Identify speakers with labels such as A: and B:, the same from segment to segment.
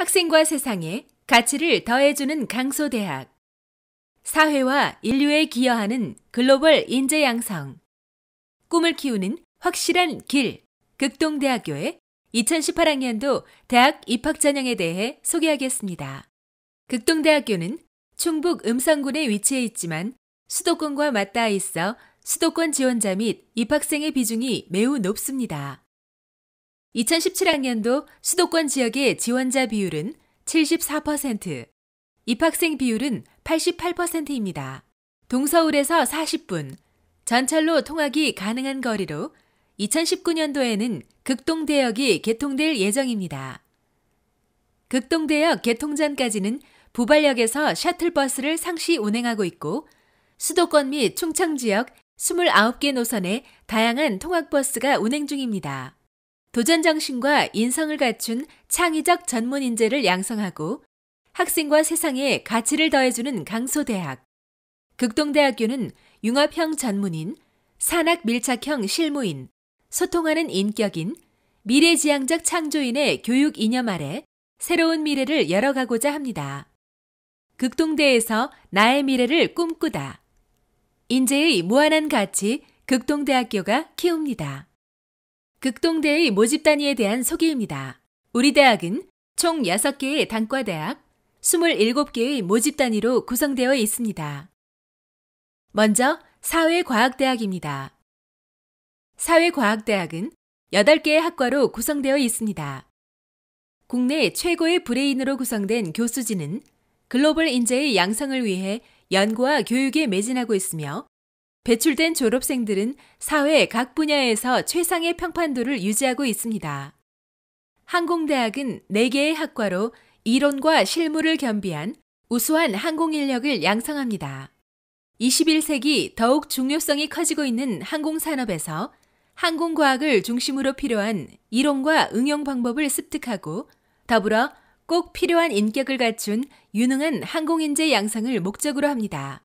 A: 학생과 세상에 가치를 더해주는 강소대학. 사회와 인류에 기여하는 글로벌 인재 양성. 꿈을 키우는 확실한 길. 극동대학교의 2018학년도 대학 입학 전형에 대해 소개하겠습니다. 극동대학교는 충북 음성군에 위치해 있지만 수도권과 맞닿아 있어 수도권 지원자 및 입학생의 비중이 매우 높습니다. 2017학년도 수도권 지역의 지원자 비율은 74%, 입학생 비율은 88%입니다. 동서울에서 40분, 전철로 통학이 가능한 거리로 2019년도에는 극동대역이 개통될 예정입니다. 극동대역 개통 전까지는 부발역에서 셔틀버스를 상시 운행하고 있고 수도권 및 충청 지역 29개 노선에 다양한 통학버스가 운행 중입니다. 도전정신과 인성을 갖춘 창의적 전문 인재를 양성하고 학생과 세상에 가치를 더해주는 강소대학. 극동대학교는 융합형 전문인, 산학 밀착형 실무인, 소통하는 인격인, 미래지향적 창조인의 교육 이념 아래 새로운 미래를 열어가고자 합니다. 극동대에서 나의 미래를 꿈꾸다. 인재의 무한한 가치 극동대학교가 키웁니다. 극동대의 모집 단위에 대한 소개입니다. 우리 대학은 총 6개의 단과대학, 27개의 모집 단위로 구성되어 있습니다. 먼저 사회과학대학입니다. 사회과학대학은 8개의 학과로 구성되어 있습니다. 국내 최고의 브레인으로 구성된 교수진은 글로벌 인재의 양성을 위해 연구와 교육에 매진하고 있으며 배출된 졸업생들은 사회 각 분야에서 최상의 평판도를 유지하고 있습니다. 항공대학은 4개의 학과로 이론과 실무를 겸비한 우수한 항공 인력을 양성합니다. 21세기 더욱 중요성이 커지고 있는 항공산업에서 항공과학을 중심으로 필요한 이론과 응용 방법을 습득하고 더불어 꼭 필요한 인격을 갖춘 유능한 항공인재 양성을 목적으로 합니다.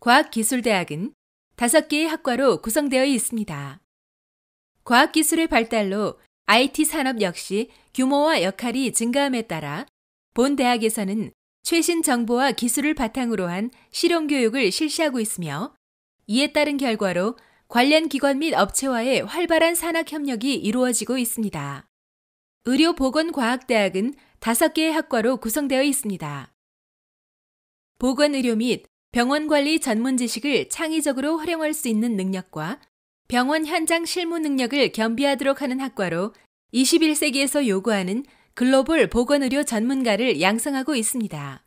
A: 과학기술대학은 다섯 개의 학과로 구성되어 있습니다. 과학기술의 발달로 IT 산업 역시 규모와 역할이 증가함에 따라 본 대학에서는 최신 정보와 기술을 바탕으로 한 실용교육을 실시하고 있으며 이에 따른 결과로 관련 기관 및 업체와의 활발한 산학 협력이 이루어지고 있습니다. 의료보건과학대학은 다섯 개의 학과로 구성되어 있습니다. 보건의료 및 병원 관리 전문 지식을 창의적으로 활용할 수 있는 능력과 병원 현장 실무 능력을 겸비하도록 하는 학과로 21세기에서 요구하는 글로벌 보건의료 전문가를 양성하고 있습니다.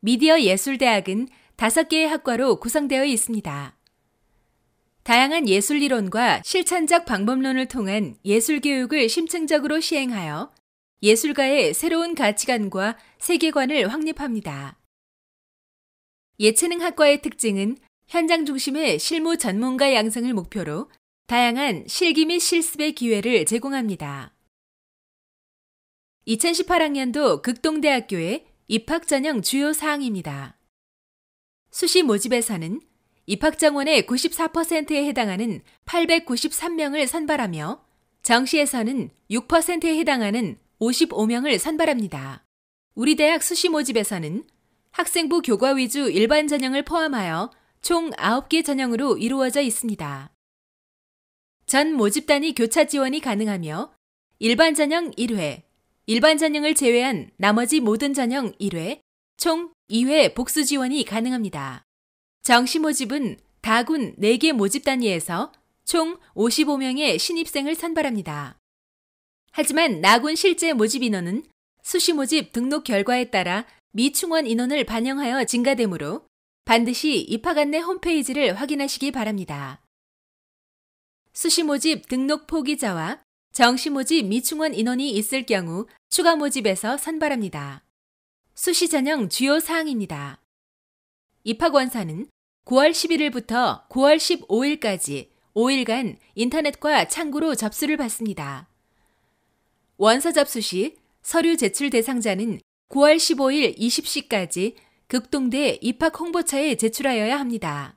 A: 미디어 예술대학은 5개의 학과로 구성되어 있습니다. 다양한 예술 이론과 실천적 방법론을 통한 예술 교육을 심층적으로 시행하여 예술가의 새로운 가치관과 세계관을 확립합니다. 예체능학과의 특징은 현장 중심의 실무 전문가 양성을 목표로 다양한 실기 및 실습의 기회를 제공합니다. 2018학년도 극동대학교의 입학 전형 주요 사항입니다. 수시 모집에서는 입학 정원의 94%에 해당하는 893명을 선발하며 정시에서는 6%에 해당하는 55명을 선발합니다. 우리 대학 수시 모집에서는 학생부 교과 위주 일반 전형을 포함하여 총 9개 전형으로 이루어져 있습니다. 전 모집 단위 교차 지원이 가능하며 일반 전형 1회, 일반 전형을 제외한 나머지 모든 전형 1회, 총 2회 복수 지원이 가능합니다. 정시 모집은 다군 4개 모집 단위에서 총 55명의 신입생을 선발합니다. 하지만 나군 실제 모집 인원은 수시 모집 등록 결과에 따라 미충원 인원을 반영하여 증가되므로 반드시 입학 안내 홈페이지를 확인하시기 바랍니다. 수시 모집 등록 포기자와 정시 모집 미충원 인원이 있을 경우 추가 모집에서 선발합니다. 수시 전형 주요 사항입니다. 입학 원사는 9월 11일부터 9월 15일까지 5일간 인터넷과 창구로 접수를 받습니다. 원서 접수 시 서류 제출 대상자는 9월 15일 20시까지 극동대 입학 홍보차에 제출하여야 합니다.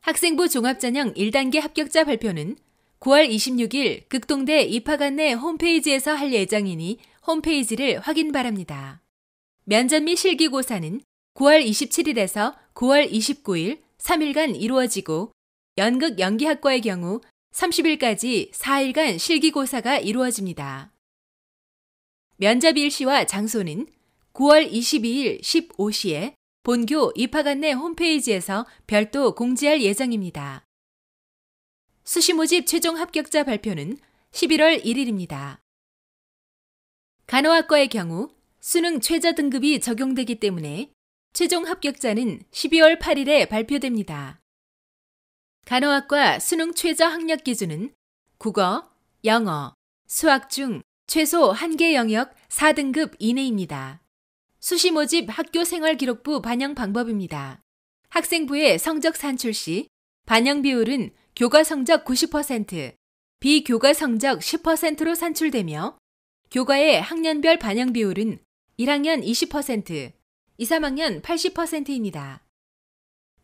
A: 학생부 종합전형 1단계 합격자 발표는 9월 26일 극동대 입학 안내 홈페이지에서 할 예정이니 홈페이지를 확인 바랍니다. 면접 및 실기고사는 9월 27일에서 9월 29일 3일간 이루어지고 연극 연기학과의 경우 30일까지 4일간 실기고사가 이루어집니다. 면접 일시와 장소는 9월 22일 15시에 본교 입학 안내 홈페이지에서 별도 공지할 예정입니다. 수시 모집 최종 합격자 발표는 11월 1일입니다. 간호학과의 경우 수능 최저 등급이 적용되기 때문에 최종 합격자는 12월 8일에 발표됩니다. 간호학과 수능 최저 학력 기준은 국어, 영어, 수학 중 최소 1개 영역 4등급 이내입니다. 수시 모집 학교 생활 기록부 반영 방법입니다. 학생부의 성적 산출 시 반영 비율은 교과 성적 90%, 비교과 성적 10%로 산출되며 교과의 학년별 반영 비율은 1학년 20%, 2, 3학년 80%입니다.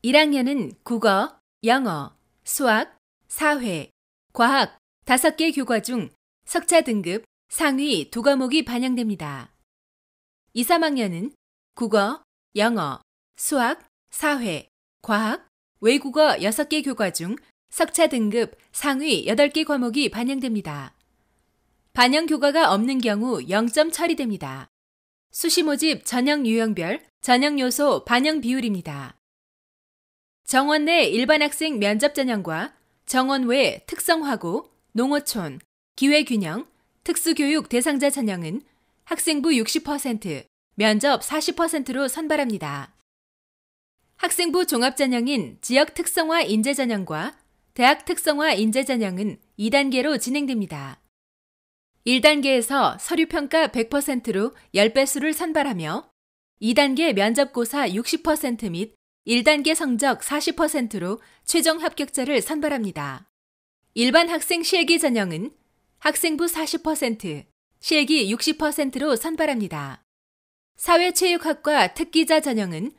A: 1학년은 국어, 영어, 수학, 사회, 과학 5개 교과 중 석차 등급 상위 2 과목이 반영됩니다. 2, 3학년은 국어, 영어, 수학, 사회, 과학, 외국어 6개 교과 중 석차 등급 상위 8개 과목이 반영됩니다. 반영 교과가 없는 경우 0점 처리됩니다. 수시 모집 전형 유형별, 전형 요소 반영 비율입니다. 정원 내 일반 학생 면접 전형과 정원 외 특성화고, 농어촌, 기회균형, 특수교육 대상자 전형은 학생부 60%, 면접 40%로 선발합니다. 학생부 종합전형인 지역 특성화 인재전형과 대학 특성화 인재전형은 2단계로 진행됩니다. 1단계에서 서류평가 100%로 10배수를 선발하며 2단계 면접고사 60%및 1단계 성적 40%로 최종 합격자를 선발합니다. 일반 학생 실기 전형은 학생부 40%, 실기 60%로 선발합니다. 사회체육학과 특기자 전형은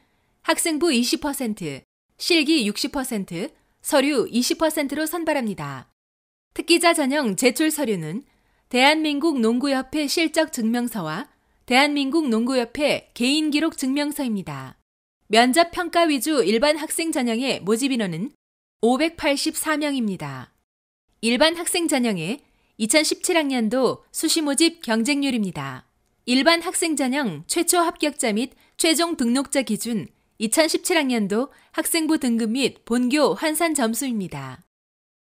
A: 학생부 20%, 실기 60%, 서류 20%로 선발합니다. 특기자 전형 제출 서류는 대한민국 농구협회 실적 증명서와 대한민국 농구협회 개인기록 증명서입니다. 면접 평가 위주 일반 학생 전형의 모집 인원은 584명입니다. 일반 학생 전형에 2017학년도 수시모집 경쟁률입니다. 일반 학생 전형 최초 합격자 및 최종 등록자 기준 2017학년도 학생부 등급 및 본교 환산 점수입니다.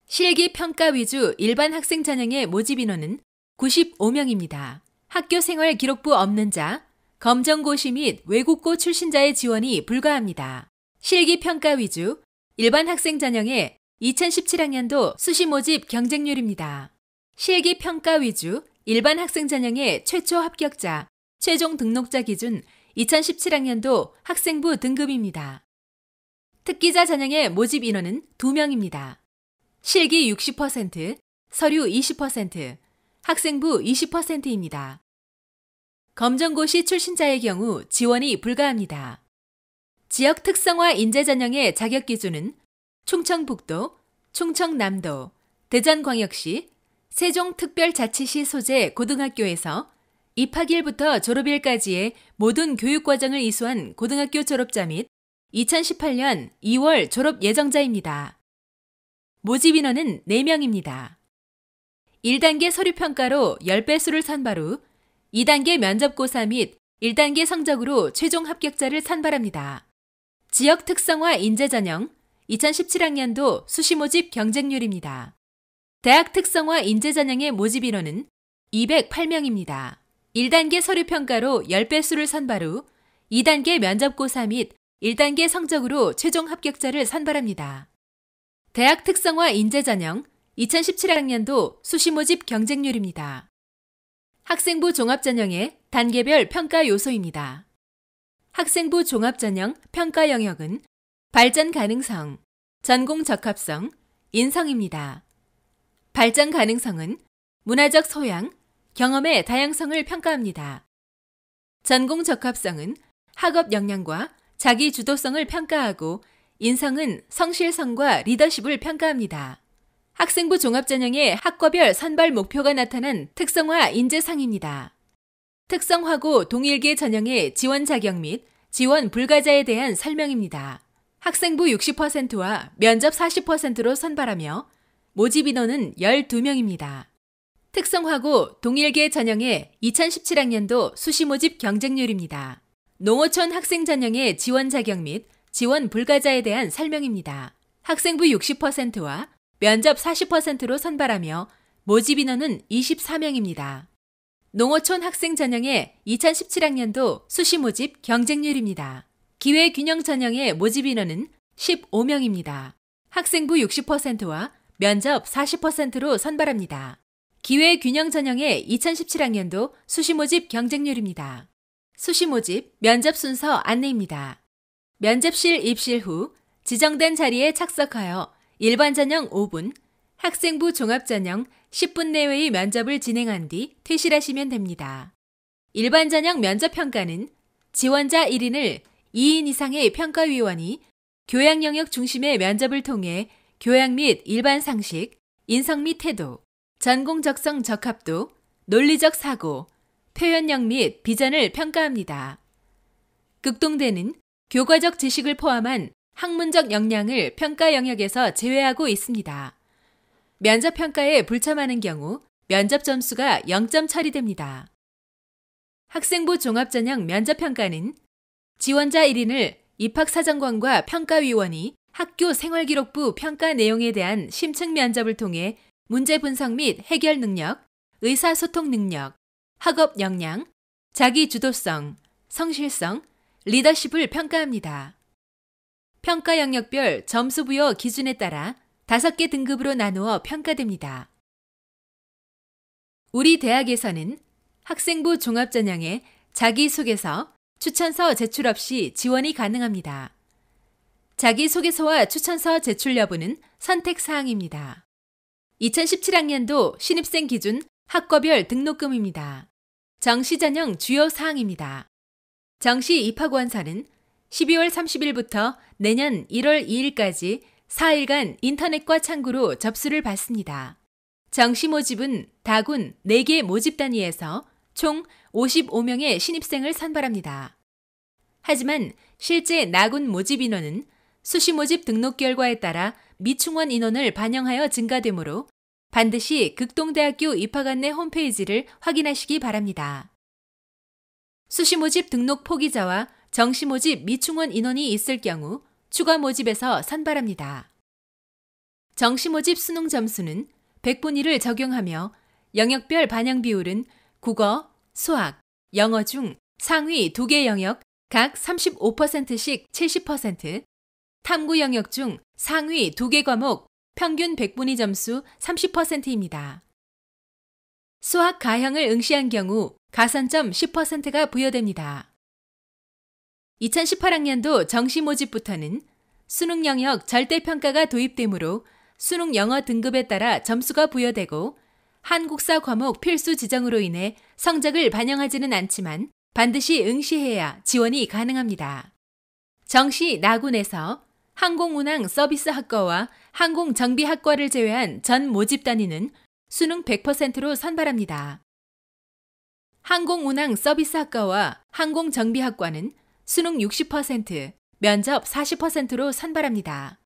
A: 실기 평가 위주 일반 학생 전형의 모집 인원은 95명입니다. 학교 생활 기록부 없는 자, 검정고시 및 외국고 출신자의 지원이 불가합니다. 실기 평가 위주 일반 학생 전형의 2017학년도 수시 모집 경쟁률입니다. 실기평가 위주 일반 학생 전형의 최초 합격자, 최종 등록자 기준 2017학년도 학생부 등급입니다. 특기자 전형의 모집 인원은 2명입니다. 실기 60%, 서류 20%, 학생부 20%입니다. 검정고시 출신자의 경우 지원이 불가합니다. 지역 특성화 인재 전형의 자격 기준은 충청북도, 충청남도, 대전광역시, 세종특별자치시 소재 고등학교에서 입학일부터 졸업일까지의 모든 교육과정을 이수한 고등학교 졸업자 및 2018년 2월 졸업 예정자입니다. 모집 인원은 4명입니다. 1단계 서류평가로 10배수를 선발 후 2단계 면접고사 및 1단계 성적으로 최종 합격자를 선발합니다. 지역 특성화 인재 전형 2017학년도 수시 모집 경쟁률입니다. 대학 특성화 인재 전형의 모집 인원은 208명입니다. 1단계 서류 평가로 10배수를 선발 후 2단계 면접고사 및 1단계 성적으로 최종 합격자를 선발합니다. 대학 특성화 인재 전형 2017학년도 수시 모집 경쟁률입니다. 학생부 종합 전형의 단계별 평가 요소입니다. 학생부 종합 전형 평가 영역은 발전 가능성, 전공 적합성, 인성입니다. 발전 가능성은 문화적 소양, 경험의 다양성을 평가합니다. 전공 적합성은 학업 역량과 자기 주도성을 평가하고 인성은 성실성과 리더십을 평가합니다. 학생부 종합전형의 학과별 선발 목표가 나타난 특성화 인재상입니다. 특성화고 동일계 전형의 지원 자격 및 지원 불가자에 대한 설명입니다. 학생부 60%와 면접 40%로 선발하며 모집 인원은 12명입니다. 특성화고 동일계 전형의 2017학년도 수시 모집 경쟁률입니다. 농어촌 학생 전형의 지원 자격 및 지원 불가자에 대한 설명입니다. 학생부 60%와 면접 40%로 선발하며 모집 인원은 24명입니다. 농어촌 학생 전형의 2017학년도 수시 모집 경쟁률입니다. 기회 균형 전형의 모집 인원은 15명입니다. 학생부 60%와 면접 40%로 선발합니다. 기회균형 전형의 2017학년도 수시 모집 경쟁률입니다. 수시 모집 면접 순서 안내입니다. 면접실 입실 후 지정된 자리에 착석하여 일반 전형 5분, 학생부 종합 전형 10분 내외의 면접을 진행한 뒤 퇴실하시면 됩니다. 일반 전형 면접 평가는 지원자 1인을 2인 이상의 평가위원이 교양 영역 중심의 면접을 통해 교양 및 일반 상식, 인성 및 태도, 전공 적성 적합도, 논리적 사고, 표현력 및 비전을 평가합니다. 극동대는 교과적 지식을 포함한 학문적 역량을 평가 영역에서 제외하고 있습니다. 면접 평가에 불참하는 경우 면접 점수가 0점 처리됩니다. 학생부 종합전형 면접평가는 지원자 1인을 입학사정관과 평가위원이 학교 생활기록부 평가 내용에 대한 심층 면접을 통해 문제 분석 및 해결 능력, 의사소통 능력, 학업 역량, 자기 주도성, 성실성, 리더십을 평가합니다. 평가 영역별 점수 부여 기준에 따라 5개 등급으로 나누어 평가됩니다. 우리 대학에서는 학생부 종합전형에 자기소개서, 추천서 제출 없이 지원이 가능합니다. 자기소개서와 추천서 제출 여부는 선택사항입니다. 2017학년도 신입생 기준 학과별 등록금입니다. 정시전형 주요 사항입니다. 정시 입학 원서는 12월 30일부터 내년 1월 2일까지 4일간 인터넷과 창구로 접수를 받습니다. 정시 모집은 다군 4개 모집 단위에서 총 55명의 신입생을 선발합니다. 하지만 실제 나군 모집 인원은 수시 모집 등록 결과에 따라 미충원 인원을 반영하여 증가되므로 반드시 극동대학교 입학 안내 홈페이지를 확인하시기 바랍니다. 수시 모집 등록 포기자와 정시 모집 미충원 인원이 있을 경우 추가 모집에서 선발합니다. 정시 모집 수능 점수는 100분위를 적용하며 영역별 반영 비율은 국어, 수학, 영어 중 상위 2개 영역 각 35%씩 70%, 탐구 영역 중 상위 2개 과목 평균 100분위 점수 30%입니다. 수학 가형을 응시한 경우 가산점 10%가 부여됩니다. 2018학년도 정시 모집부터는 수능 영역 절대평가가 도입되므로 수능 영어 등급에 따라 점수가 부여되고 한국사 과목 필수 지정으로 인해 성적을 반영하지는 않지만 반드시 응시해야 지원이 가능합니다. 정시 나군에서 항공운항 서비스학과와 항공정비학과를 제외한 전 모집 단위는 수능 100%로 선발합니다. 항공운항 서비스학과와 항공정비학과는 수능 60%, 면접 40%로 선발합니다.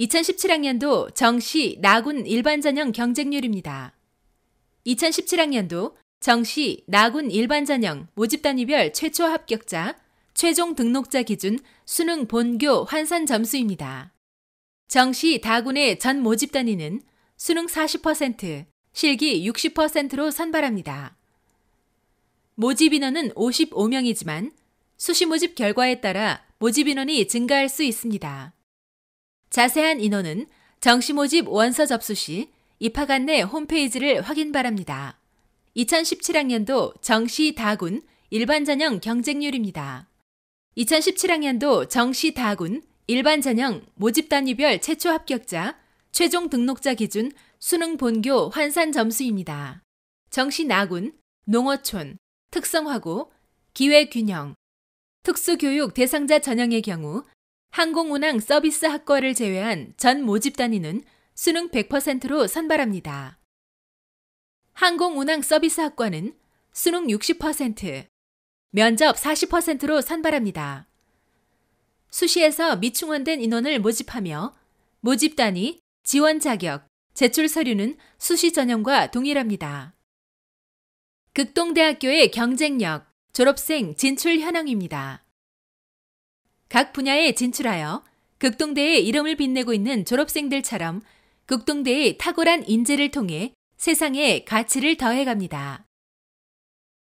A: 2017학년도 정시 나군 일반 전형 경쟁률입니다. 2017학년도 정시 나군 일반 전형 모집 단위별 최초 합격자 최종 등록자 기준 수능 본교 환산 점수입니다. 정시 다군의 전 모집 단위는 수능 40%, 실기 60%로 선발합니다. 모집 인원은 55명이지만 수시 모집 결과에 따라 모집 인원이 증가할 수 있습니다. 자세한 인원은 정시 모집 원서 접수 시 입학 안내 홈페이지를 확인 바랍니다. 2017학년도 정시 다군 일반 전형 경쟁률입니다. 2017학년도 정시 다군 일반 전형 모집 단위별 최초 합격자, 최종 등록자 기준 수능 본교 환산 점수입니다. 정시 나군, 농어촌, 특성화고, 기회균형, 특수교육 대상자 전형의 경우 항공운항 서비스 학과를 제외한 전 모집 단위는 수능 100%로 선발합니다. 항공운항 서비스 학과는 수능 60%, 면접 40%로 선발합니다. 수시에서 미충원된 인원을 모집하며 모집단이 지원 자격, 제출 서류는 수시 전형과 동일합니다. 극동대학교의 경쟁력, 졸업생 진출 현황입니다. 각 분야에 진출하여 극동대의 이름을 빛내고 있는 졸업생들처럼 극동대의 탁월한 인재를 통해 세상에 가치를 더해갑니다.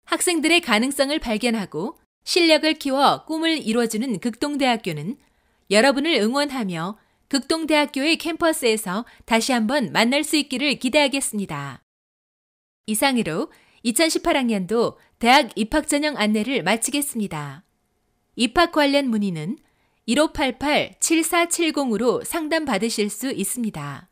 A: 학생들의 가능성을 발견하고 실력을 키워 꿈을 이뤄주는 극동대학교는 여러분을 응원하며 극동대학교의 캠퍼스에서 다시 한번 만날 수 있기를 기대하겠습니다. 이상으로 2018학년도 대학 입학 전형 안내를 마치겠습니다. 입학 관련 문의는 1588-7470으로 상담 받으실 수 있습니다.